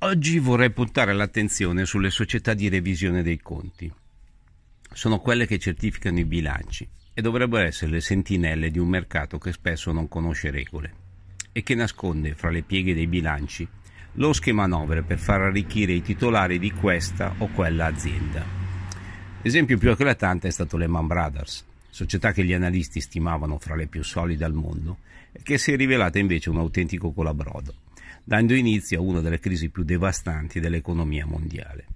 Oggi vorrei puntare l'attenzione sulle società di revisione dei conti. Sono quelle che certificano i bilanci e dovrebbero essere le sentinelle di un mercato che spesso non conosce regole e che nasconde fra le pieghe dei bilanci losche manovre per far arricchire i titolari di questa o quella azienda. L'esempio più eclatante è stato Lehman Brothers, società che gli analisti stimavano fra le più solide al mondo e che si è rivelata invece un autentico colabrodo dando inizio a una delle crisi più devastanti dell'economia mondiale.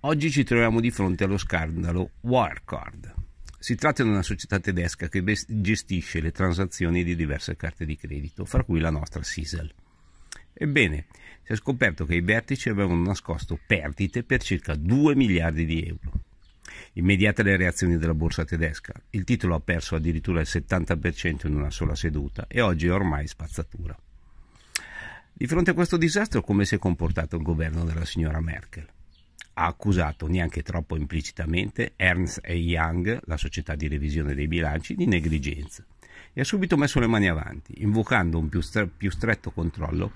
Oggi ci troviamo di fronte allo scandalo Wirecard. Si tratta di una società tedesca che gestisce le transazioni di diverse carte di credito, fra cui la nostra Sisal. Ebbene, si è scoperto che i vertici avevano nascosto perdite per circa 2 miliardi di euro. Immediate le reazioni della borsa tedesca, il titolo ha perso addirittura il 70% in una sola seduta e oggi è ormai spazzatura. Di fronte a questo disastro come si è comportato il governo della signora Merkel? Ha accusato, neanche troppo implicitamente, Ernst Young, la società di revisione dei bilanci, di negligenza e ha subito messo le mani avanti, invocando un più, stre- più, stretto controllo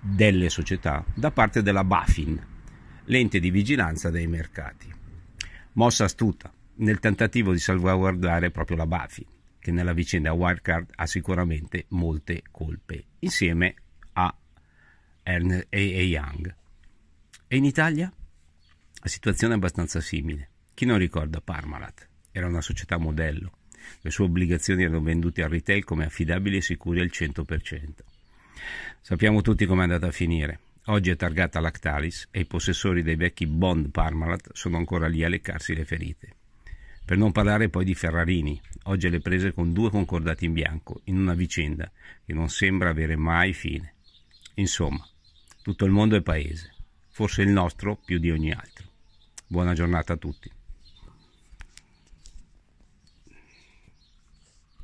delle società da parte della BaFin, l'ente di vigilanza dei mercati. Mossa astuta, nel tentativo di salvaguardare proprio la BaFin, che nella vicenda Wirecard ha sicuramente molte colpe, insieme a Ernest e Young. E in Italia? La situazione è abbastanza simile. Chi non ricorda Parmalat? Era una società modello. Le sue obbligazioni erano vendute al retail come affidabili e sicuri al 100%. Sappiamo tutti com'è andata a finire. Oggi è targata Lactalis e i possessori dei vecchi bond Parmalat sono ancora lì a leccarsi le ferite. Per non parlare poi di Ferrarini, oggi le prese con due concordati in bianco, in una vicenda che non sembra avere mai fine. Insomma, tutto il mondo è paese, forse il nostro più di ogni altro. Buona giornata a tutti.